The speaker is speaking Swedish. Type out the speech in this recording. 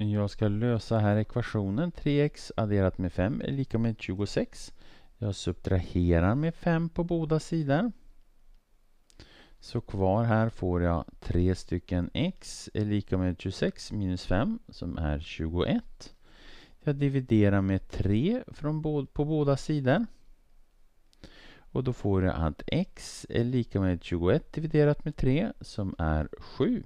Jag ska lösa här ekvationen 3x adderat med 5 är lika med 26. Jag subtraherar med 5 på båda sidor. Så kvar här får jag 3 stycken x är lika med 26 minus 5 som är 21. Jag dividerar med 3 från på båda sidor. Och då får jag att x är lika med 21 dividerat med 3 som är 7.